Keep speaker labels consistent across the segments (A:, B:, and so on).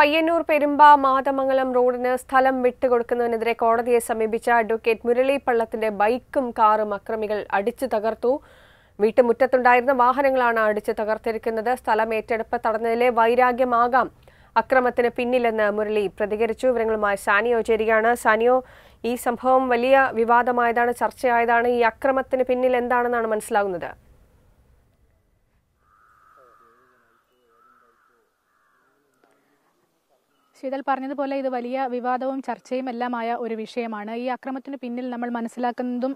A: പയ്യന്നൂർ പെരുമ്പ മാതമംഗലം റോഡിന് സ്ഥലം വിട്ടുകൊടുക്കുന്നതിനെതിരെ കോടതിയെ സമീപിച്ച അഡ്വക്കേറ്റ് മുരളി പള്ളത്തിന്റെ ബൈക്കും കാറും അക്രമികൾ അടിച്ചു തകർത്തു വീട്ടുമുറ്റത്തുണ്ടായിരുന്ന വാഹനങ്ങളാണ് അടിച്ചു തകർത്തിരിക്കുന്നത് സ്ഥലം ഏറ്റെടുപ്പ് തടഞ്ഞതിലെ വൈരാഗ്യമാകാം അക്രമത്തിന് പിന്നിലെന്ന് മുരളി പ്രതികരിച്ചു വിവരങ്ങളുമായി സാനിയോ ചേരുകയാണ് സാനിയോ ഈ സംഭവം വലിയ വിവാദമായതാണ് ചർച്ചയായതാണ് ഈ അക്രമത്തിന് പിന്നിൽ എന്താണെന്നാണ് മനസ്സിലാകുന്നത്
B: ശീതൽ പറഞ്ഞതുപോലെ ഇത് വലിയ വിവാദവും ചർച്ചയും എല്ലാമായ ഒരു വിഷയമാണ് ഈ അക്രമത്തിന് പിന്നിൽ നമ്മൾ മനസ്സിലാക്കുന്നതും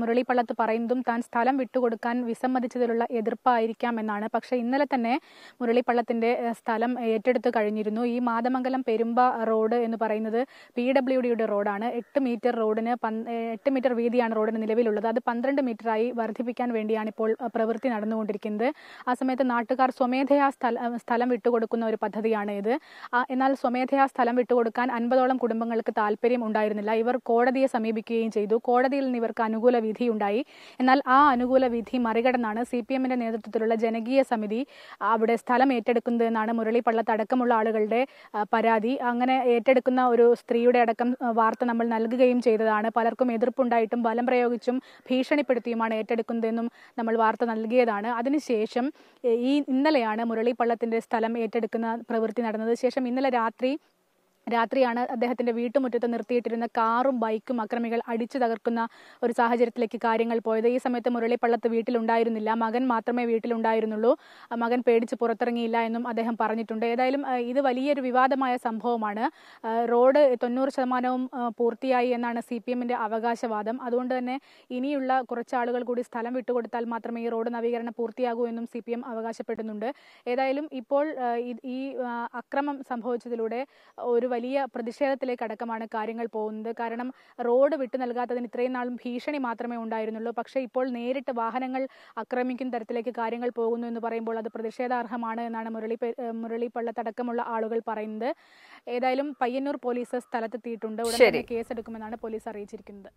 B: മുരളിപ്പള്ളത്ത് പറയുന്നതും താൻ സ്ഥലം വിട്ടുകൊടുക്കാൻ വിസമ്മതിച്ചതിലുള്ള എതിർപ്പായിരിക്കാം എന്നാണ് പക്ഷേ ഇന്നലെ തന്നെ മുരളിപ്പള്ളത്തിന്റെ സ്ഥലം ഏറ്റെടുത്തു കഴിഞ്ഞിരുന്നു ഈ മാതമംഗലം പെരുമ്പ റോഡ് എന്ന് പറയുന്നത് പി ഡബ്ല്യു ഡിയുടെ റോഡാണ് എട്ട് മീറ്റർ റോഡിന് എട്ട് മീറ്റർ വീതിയാണ് റോഡിന് നിലവിലുള്ളത് അത് പന്ത്രണ്ട് മീറ്ററായി വർദ്ധിപ്പിക്കാൻ വേണ്ടിയാണ് ഇപ്പോൾ പ്രവൃത്തി നടന്നുകൊണ്ടിരിക്കുന്നത് ആ സമയത്ത് നാട്ടുകാർ സ്വമേധയാ സ്ഥലം വിട്ടുകൊടുക്കുന്ന ഒരു പദ്ധതിയാണ് ഇത് എന്നാൽ സ്വമേധയാ സ്ഥലം വിട്ടുകൊടുക്കാൻ അൻപതോളം കുടുംബങ്ങൾക്ക് താല്പര്യം ഉണ്ടായിരുന്നില്ല ഇവർ കോടതിയെ സമീപിക്കുകയും ചെയ്തു കോടതിയിൽ നിന്ന് ഇവർക്ക് അനുകൂല ഉണ്ടായി എന്നാൽ ആ അനുകൂല വിധി മറികടന്നാണ് സി പി എമ്മിന്റെ നേതൃത്വത്തിലുള്ള ജനകീയ സമിതി അവിടെ സ്ഥലം ഏറ്റെടുക്കുന്നതെന്നാണ് മുരളി പള്ളത്ത് അടക്കമുള്ള ആളുകളുടെ പരാതി അങ്ങനെ ഏറ്റെടുക്കുന്ന ഒരു സ്ത്രീയുടെ അടക്കം വാർത്ത നമ്മൾ നൽകുകയും ചെയ്തതാണ് പലർക്കും എതിർപ്പുണ്ടായിട്ടും ബലം പ്രയോഗിച്ചും ഭീഷണിപ്പെടുത്തിയുമാണ് ഏറ്റെടുക്കുന്നതെന്നും നമ്മൾ വാർത്ത നൽകിയതാണ് അതിനുശേഷം ഈ ഇന്നലെയാണ് മുരളി പള്ളത്തിന്റെ സ്ഥലം ഏറ്റെടുക്കുന്ന പ്രവൃത്തി നടന്നത് ശേഷം ഇന്നലെ രാത്രി three രാത്രിയാണ് അദ്ദേഹത്തിന്റെ വീട്ടുമുറ്റത്ത് നിർത്തിയിട്ടിരുന്ന കാറും ബൈക്കും അക്രമികൾ അടിച്ചു തകർക്കുന്ന ഒരു സാഹചര്യത്തിലേക്ക് കാര്യങ്ങൾ പോയത് ഈ സമയത്ത് മുരളിപ്പള്ളത്ത് വീട്ടിലുണ്ടായിരുന്നില്ല മകൻ മാത്രമേ വീട്ടിലുണ്ടായിരുന്നുള്ളൂ മകൻ പേടിച്ച് പുറത്തിറങ്ങിയില്ല എന്നും അദ്ദേഹം പറഞ്ഞിട്ടുണ്ട് ഏതായാലും ഇത് വലിയൊരു വിവാദമായ സംഭവമാണ് റോഡ് തൊണ്ണൂറ് ശതമാനവും പൂർത്തിയായി എന്നാണ് സി പി എമ്മിന്റെ അവകാശവാദം അതുകൊണ്ട് തന്നെ ഇനിയുള്ള കുറച്ചാളുകൾ കൂടി സ്ഥലം വിട്ടുകൊടുത്താൽ മാത്രമേ ഈ റോഡ് നവീകരണം പൂർത്തിയാകൂ എന്നും സി പി എം അവകാശപ്പെടുന്നുണ്ട് ഏതായാലും ഇപ്പോൾ ഈ അക്രമം സംഭവിച്ചതിലൂടെ ഒരു വലിയ പ്രതിഷേധത്തിലേക്ക് അടക്കമാണ് കാര്യങ്ങൾ പോകുന്നത് കാരണം റോഡ് വിട്ടു നൽകാത്തതിന് ഇത്രയും നാളും ഭീഷണി മാത്രമേ ഉണ്ടായിരുന്നുള്ളൂ പക്ഷേ ഇപ്പോൾ നേരിട്ട് വാഹനങ്ങൾ ആക്രമിക്കുന്ന തരത്തിലേക്ക് കാര്യങ്ങൾ പോകുന്നു എന്ന് പറയുമ്പോൾ അത് പ്രതിഷേധാർഹമാണ് എന്നാണ് മുരളി മുരളി പള്ളത്തടക്കമുള്ള ആളുകൾ പറയുന്നത് ഏതായാലും പയ്യന്നൂർ പോലീസ് സ്ഥലത്തെത്തിയിട്ടുണ്ട് ഉടനെ കേസെടുക്കുമെന്നാണ് പോലീസ് അറിയിച്ചിരിക്കുന്നത്